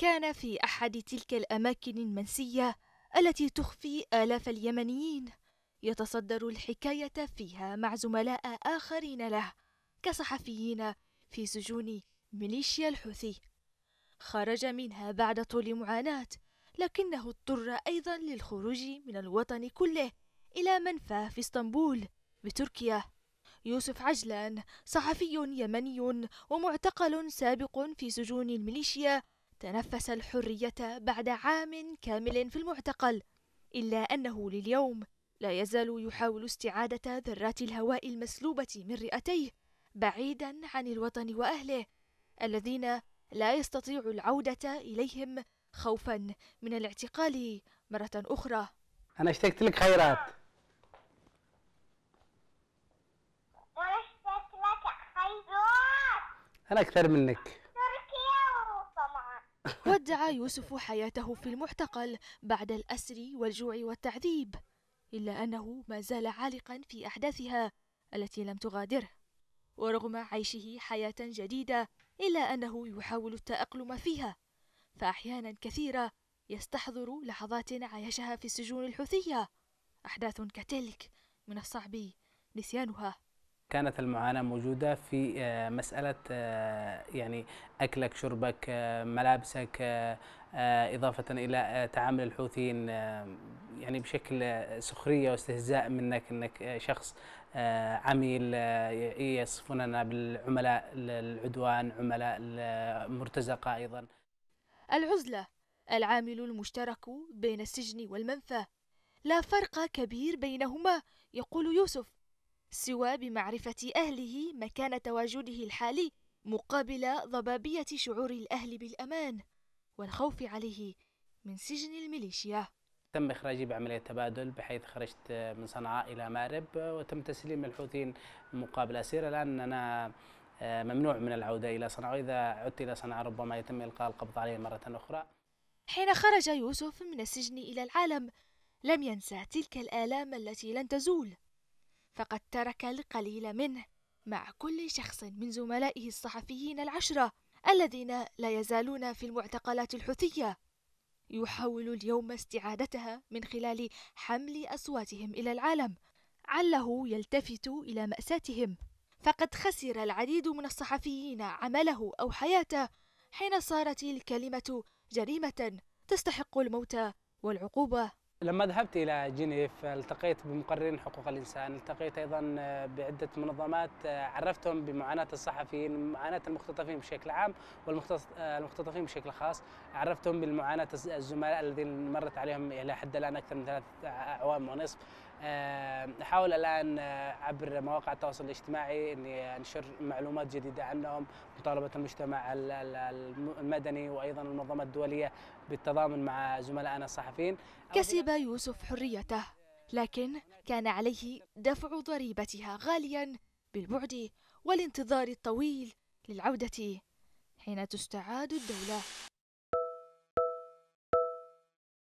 كان في احد تلك الاماكن المنسيه التي تخفي الاف اليمنيين يتصدر الحكايه فيها مع زملاء اخرين له كصحفيين في سجون ميليشيا الحوثي خرج منها بعد طول معاناه لكنه اضطر ايضا للخروج من الوطن كله الى منفى في اسطنبول بتركيا يوسف عجلان صحفي يمني ومعتقل سابق في سجون الميليشيا تنفس الحرية بعد عام كامل في المعتقل إلا أنه لليوم لا يزال يحاول استعادة ذرات الهواء المسلوبة من رئتيه بعيدا عن الوطن وأهله الذين لا يستطيع العودة إليهم خوفا من الاعتقال مرة أخرى أنا اشتقت لك خيرات أنا أكثر منك ودع يوسف حياته في المعتقل بعد الأسر والجوع والتعذيب إلا أنه ما زال عالقا في أحداثها التي لم تغادره ورغم عيشه حياة جديدة إلا أنه يحاول التأقلم فيها فأحيانا كثيرة يستحضر لحظات عايشها في السجون الحوثية أحداث كتلك من الصعب نسيانها كانت المعاناة موجودة في آه، مسألة آه، يعني أكلك شربك آه، ملابسك إضافة إلى تعامل الحوثيين يعني بشكل سخرية واستهزاء منك أنك شخص عميل يصفوننا بالعملاء العدوان عملاء المرتزقة أيضا العزلة العامل المشترك بين السجن والمنفى لا فرق كبير بينهما يقول يوسف سوى بمعرفة أهله مكان تواجده الحالي مقابل ضبابية شعور الأهل بالأمان والخوف عليه من سجن الميليشيا تم إخراجي بعملية تبادل بحيث خرجت من صنعاء إلى مأرب وتم تسليم الحوثيين مقابل أسير الآن أنا آه، ممنوع من العودة إلى صنعاء وإذا عدت إلى صنعاء ربما يتم إلقاء القبض علي مرة أخرى حين خرج يوسف من السجن إلى العالم لم ينسى تلك الآلام التي لن تزول فقد ترك القليل منه مع كل شخص من زملائه الصحفيين العشرة الذين لا يزالون في المعتقلات الحوثية يحاول اليوم استعادتها من خلال حمل أصواتهم إلى العالم عله يلتفت إلى مأساتهم فقد خسر العديد من الصحفيين عمله أو حياته حين صارت الكلمة جريمة تستحق الموت والعقوبة لما ذهبت إلى جنيف التقيت بمقررين حقوق الإنسان التقيت أيضا آه، بعدة منظمات آه، عرفتهم بمعاناة الصحفيين معاناة المختطفين بشكل عام والمختطفين آه، بشكل خاص عرفتهم بالمعاناة الزملاء الذين مرت عليهم إلى حد الآن أكثر من ثلاث أعوام ونصف نحاول الان آه، عبر مواقع التواصل الاجتماعي اني انشر معلومات جديده عنهم مطالبه المجتمع المدني وايضا المنظمات الدوليه بالتضامن مع زملائنا الصحفيين كسب يوسف حريته لكن كان عليه دفع ضريبتها غاليا بالبعد والانتظار الطويل للعوده حين تستعاد الدوله